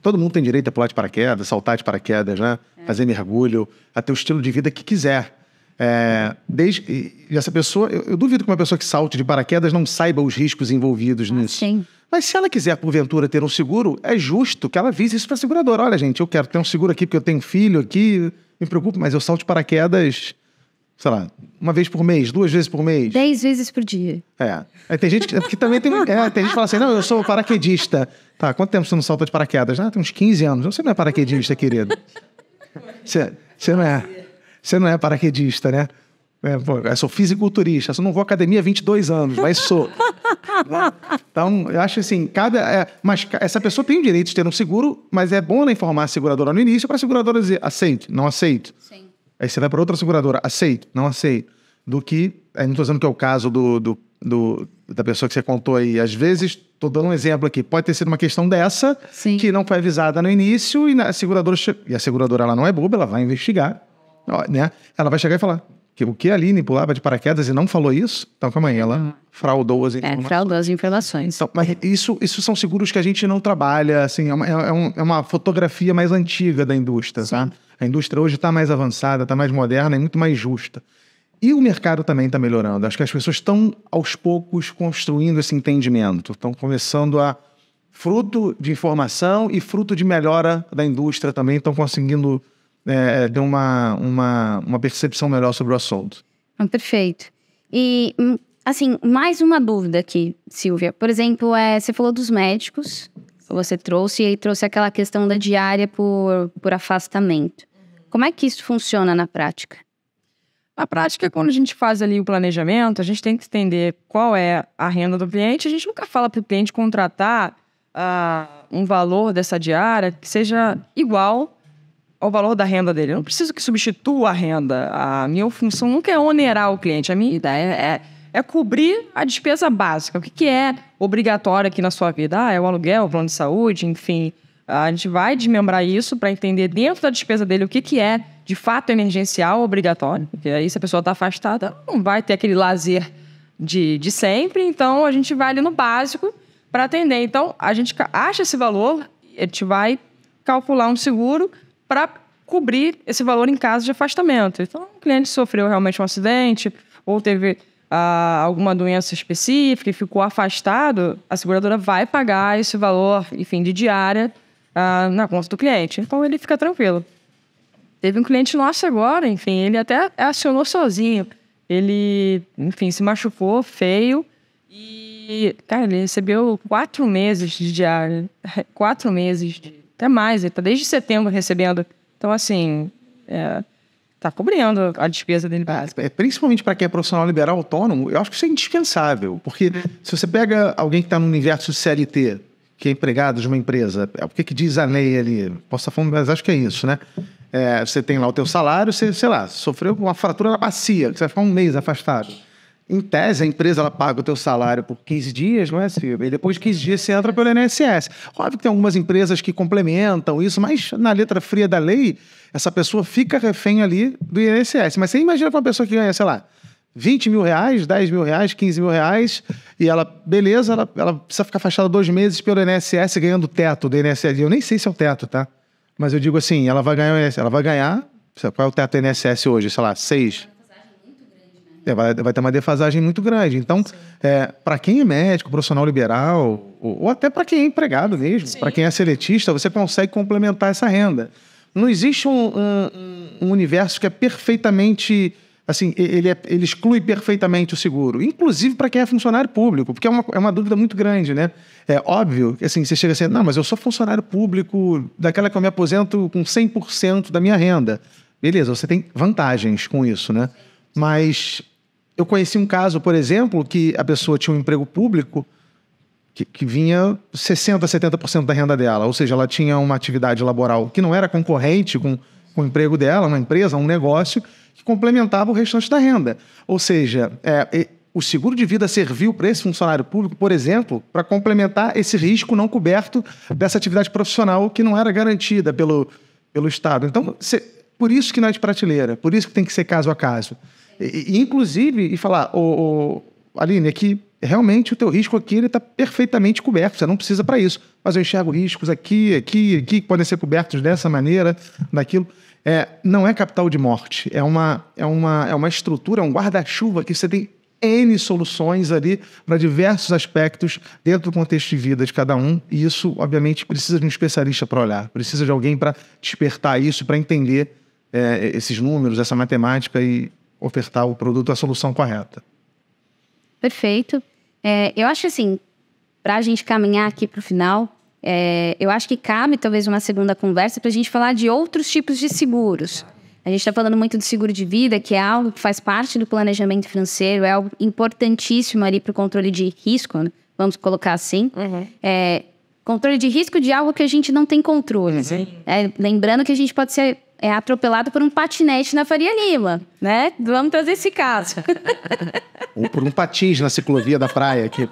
Todo mundo tem direito a pular de paraquedas, saltar de paraquedas, né? É. Fazer mergulho, a ter o estilo de vida que quiser. É, desde, e essa pessoa, eu, eu, duvido que uma pessoa que salte de paraquedas não saiba os riscos envolvidos ah, nisso. Sim. Mas se ela quiser, porventura, ter um seguro, é justo que ela avise isso para a seguradora. Olha, gente, eu quero ter um seguro aqui porque eu tenho filho aqui, me preocupo, mas eu salto de paraquedas sei lá, uma vez por mês, duas vezes por mês. Dez vezes por dia. É. Aí é, tem gente é que, que também tem. É, tem gente que fala assim: não, eu sou paraquedista. Tá, quanto tempo você não salta de paraquedas? Ah, tem uns 15 anos. Você não é paraquedista, querido. Você, você não é. Você não é paraquedista, né? É, pô, eu sou fisiculturista, eu não vou à academia há 22 anos, mas sou. então, eu acho assim, cada. É, mas essa pessoa tem o direito de ter um seguro, mas é bom ela informar a seguradora no início para a seguradora dizer aceito, não aceito. Sim. Aí você vai para outra seguradora, aceito, não aceito. Do que, não estou dizendo que é o caso do, do, do, da pessoa que você contou aí. Às vezes, estou dando um exemplo aqui, pode ter sido uma questão dessa, Sim. que não foi avisada no início e a seguradora, e a seguradora ela não é boba, ela vai investigar. Né? Ela vai chegar e falar: que o que a Aline pulava de paraquedas e não falou isso, então calma aí, ela uhum. fraudou as é, informações. É, fraudou as informações. Então, mas isso, isso são seguros que a gente não trabalha, assim, é uma, é, é, é uma fotografia mais antiga da indústria, Sim. tá? A indústria hoje está mais avançada, está mais moderna e é muito mais justa. E o mercado também está melhorando. Acho que as pessoas estão, aos poucos, construindo esse entendimento, estão começando a. Fruto de informação e fruto de melhora da indústria também, estão conseguindo é, dê uma, uma, uma percepção melhor sobre o assunto. Ah, perfeito. E, hum, assim, mais uma dúvida aqui, Silvia. Por exemplo, é, você falou dos médicos, você trouxe, e aí trouxe aquela questão da diária por, por afastamento. Como é que isso funciona na prática? Na prática, quando a gente faz ali o planejamento, a gente tem que entender qual é a renda do cliente. A gente nunca fala para o cliente contratar uh, um valor dessa diária que seja igual ao valor da renda dele. Eu não preciso que substitua a renda. A minha função nunca é onerar o cliente. A minha ideia é, é, cobrir a despesa básica. O que, que é obrigatório aqui na sua vida? Ah, é o aluguel, o plano de saúde, enfim. A gente vai desmembrar isso para entender dentro da despesa dele o que, que é de fato emergencial obrigatório. Porque aí, se a pessoa está afastada, não vai ter aquele lazer de, de sempre. Então, a gente vai ali no básico para atender. Então, a gente acha esse valor, a gente vai calcular um seguro para cobrir esse valor em caso de afastamento. Então, o cliente sofreu realmente um acidente ou teve ah, alguma doença específica e ficou afastado, a seguradora vai pagar esse valor, enfim, de diária ah, na conta do cliente. Então, ele fica tranquilo. Teve um cliente nosso agora, enfim, ele até acionou sozinho. Ele, enfim, se machucou feio e, cara, ele recebeu quatro meses de diária. [laughs] Quatro meses de até mais, ele está desde setembro recebendo. Então, assim, é, tá cobrindo a despesa dele. É, é principalmente para quem é profissional liberal autônomo, eu acho que isso é indispensável, porque se você pega alguém que está no universo CLT, que é empregado de uma empresa, é, o que, que diz a lei ali? Posso estar tá falando, mas acho que é isso, né? É, você tem lá o teu salário, você, sei lá, sofreu uma fratura na bacia, que você vai ficar um mês afastado. Em tese, a empresa ela paga o teu salário por 15 dias, não é, Silvia? E depois de 15 dias você entra pelo INSS. Óbvio que tem algumas empresas que complementam isso, mas na letra fria da lei, essa pessoa fica refém ali do INSS. Mas você imagina com uma pessoa que ganha, sei lá, 20 mil reais, 10 mil reais, 15 mil reais, e ela, beleza, ela, ela precisa ficar fechada dois meses pelo INSS ganhando o teto do INSS. Eu nem sei se é o teto, tá? Mas eu digo assim, ela vai ganhar o INSS, ela vai ganhar, qual é o teto do INSS hoje? Sei lá, 6 é, vai, vai ter uma defasagem muito grande. Então, é, para quem é médico, profissional liberal, ou, ou até para quem é empregado mesmo, para quem é seletista, você consegue complementar essa renda. Não existe um, um, um universo que é perfeitamente assim, ele, é, ele exclui perfeitamente o seguro, inclusive para quem é funcionário público, porque é uma, é uma dúvida muito grande, né? É óbvio que assim, você chega assim, não, mas eu sou funcionário público, daquela que eu me aposento com 100% da minha renda. Beleza, você tem vantagens com isso, né? Mas eu conheci um caso, por exemplo, que a pessoa tinha um emprego público que, que vinha 60%, 70% da renda dela. Ou seja, ela tinha uma atividade laboral que não era concorrente com, com o emprego dela, uma empresa, um negócio, que complementava o restante da renda. Ou seja, é, o seguro de vida serviu para esse funcionário público, por exemplo, para complementar esse risco não coberto dessa atividade profissional que não era garantida pelo, pelo Estado. Então, por isso que não é de prateleira, por isso que tem que ser caso a caso inclusive, e falar, o ô, Aline, aqui é realmente o teu risco aqui ele está perfeitamente coberto, você não precisa para isso. Mas eu enxergo riscos aqui, aqui, aqui, que podem ser cobertos dessa maneira, daquilo. É, não é capital de morte, é uma, é uma, é uma estrutura, é um guarda-chuva que você tem N soluções ali para diversos aspectos dentro do contexto de vida de cada um. E isso, obviamente, precisa de um especialista para olhar, precisa de alguém para despertar isso, para entender é, esses números, essa matemática e, ofertar o produto, a solução correta. Perfeito. É, eu acho assim, para a gente caminhar aqui para o final, é, eu acho que cabe talvez uma segunda conversa para a gente falar de outros tipos de seguros. A gente está falando muito do seguro de vida, que é algo que faz parte do planejamento financeiro, é algo importantíssimo ali para o controle de risco, né? vamos colocar assim. Uhum. É, controle de risco de algo que a gente não tem controle. Uhum. É, lembrando que a gente pode ser é atropelado por um patinete na Faria Lima, né? Vamos trazer esse caso. [laughs] Ou por um patins na ciclovia da praia. Que...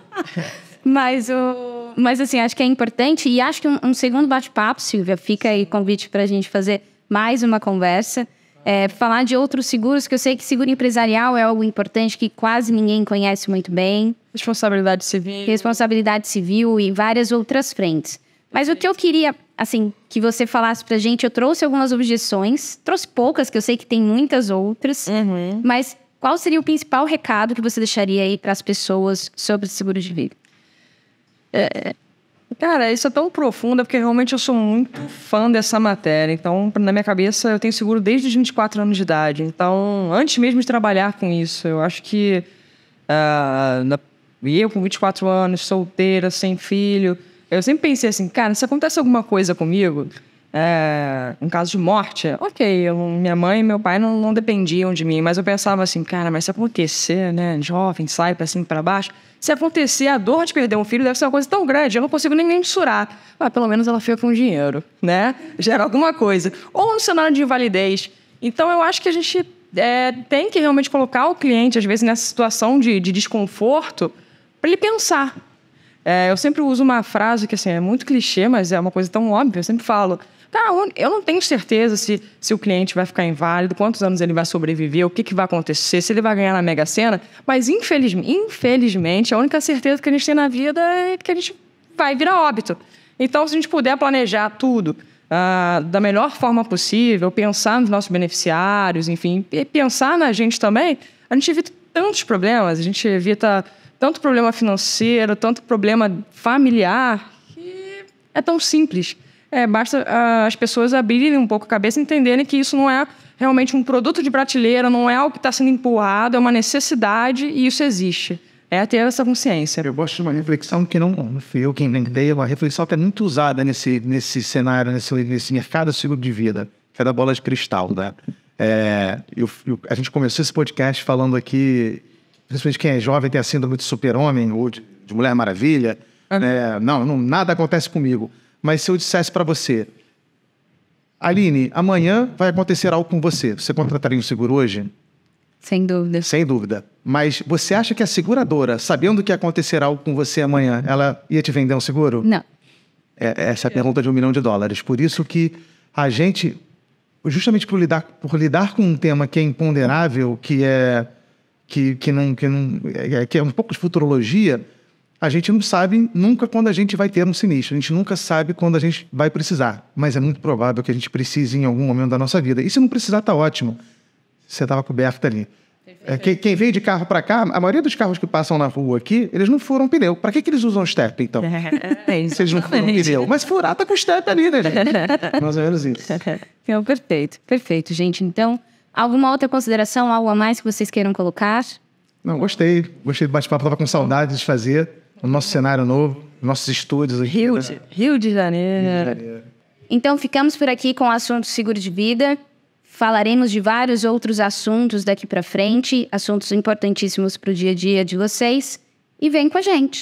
Mas o mas assim, acho que é importante e acho que um, um segundo bate-papo, Silvia, fica aí convite para a gente fazer mais uma conversa. É, falar de outros seguros, que eu sei que seguro empresarial é algo importante que quase ninguém conhece muito bem. Responsabilidade civil. Responsabilidade civil e várias outras frentes. Mas o que eu queria, assim, que você falasse pra gente, eu trouxe algumas objeções, trouxe poucas, que eu sei que tem muitas outras, uhum. mas qual seria o principal recado que você deixaria aí para as pessoas sobre o seguro de vida? É, cara, isso é tão profundo, porque realmente eu sou muito fã dessa matéria. Então, na minha cabeça, eu tenho seguro desde os 24 anos de idade. Então, antes mesmo de trabalhar com isso, eu acho que. Uh, na, eu, com 24 anos, solteira, sem filho eu sempre pensei assim, cara, se acontece alguma coisa comigo, é, um caso de morte, ok, eu, minha mãe e meu pai não, não, dependiam de mim, mas eu pensava assim, cara, mas se acontecer, né, jovem, sai pra cima e baixo, se acontecer, a dor de perder um filho deve ser uma coisa tão grande, eu não consigo nem mensurar. Ah, pelo menos ela fica com dinheiro, né? Gera alguma coisa. Ou no cenário de invalidez. Então, eu acho que a gente é, tem que realmente colocar o cliente, às vezes, nessa situação de, de desconforto, para ele pensar é, eu sempre uso uma frase que assim, é muito clichê, mas é uma coisa tão óbvia. Eu sempre falo, cara, eu não tenho certeza se, se o cliente vai ficar inválido, quantos anos ele vai sobreviver, o que, que vai acontecer, se ele vai ganhar na Mega Sena, mas infelizmente, infelizmente, a única certeza que a gente tem na vida é que a gente vai virar óbito. Então, se a gente puder planejar tudo uh, da melhor forma possível, pensar nos nossos beneficiários, enfim, e pensar na gente também, a gente evita tantos problemas, a gente evita tanto problema financeiro, tanto problema familiar, que é tão simples. É, basta ah, as pessoas abrirem um pouco a cabeça e entenderem que isso não é realmente um produto de prateleira, não é algo que está sendo empurrado, é uma necessidade e isso existe. É ter essa consciência. Eu gosto de uma reflexão que não, não fui eu quem inventei, é uma reflexão que é muito usada nesse, nesse cenário, nesse, nesse mercado seguro de vida, que é da bola de cristal, né? É, eu, eu, a gente começou esse podcast falando aqui principalmente quem é jovem, tem a síndrome de super-homem ou de, de Mulher Maravilha. É. Né? Não, não, nada acontece comigo. Mas se eu dissesse para você, Aline, amanhã vai acontecer algo com você, você contrataria um seguro hoje? Sem dúvida. Sem dúvida. Mas você acha que a seguradora, sabendo que acontecerá algo com você amanhã, ela ia te vender um seguro? Não. É, essa é a pergunta de um milhão de dólares. Por isso que a gente, justamente por lidar, por lidar com um tema que é imponderável, que é que, que, não, que, não, é, é, que é um pouco de futurologia, a gente não sabe nunca quando a gente vai ter um sinistro, a gente nunca sabe quando a gente vai precisar, mas é muito provável que a gente precise em algum momento da nossa vida. E se não precisar, tá ótimo. Você estava coberto ali. É, quem, quem, veio de carro para cá, a maioria dos carros que passam na rua aqui, eles não furam pneu. Para que, que eles usam step, então? É, [laughs] se eles não furam pneu. Mas furar tá com step ali, né, gente? [laughs] Mais ou menos isso. Então, perfeito. Perfeito, gente. Então, Alguma outra consideração, algo a mais que vocês queiram colocar? Não, gostei. Gostei do bate-papo. Estava com saudades de fazer o nosso cenário novo, nossos estúdios aqui. Rio né? de, né? Rio de Janeiro. Rio de Janeiro. Então, ficamos por aqui com o assunto seguro de vida. Falaremos de vários outros assuntos daqui para frente, assuntos importantíssimos para o dia a dia de vocês. E vem com a gente!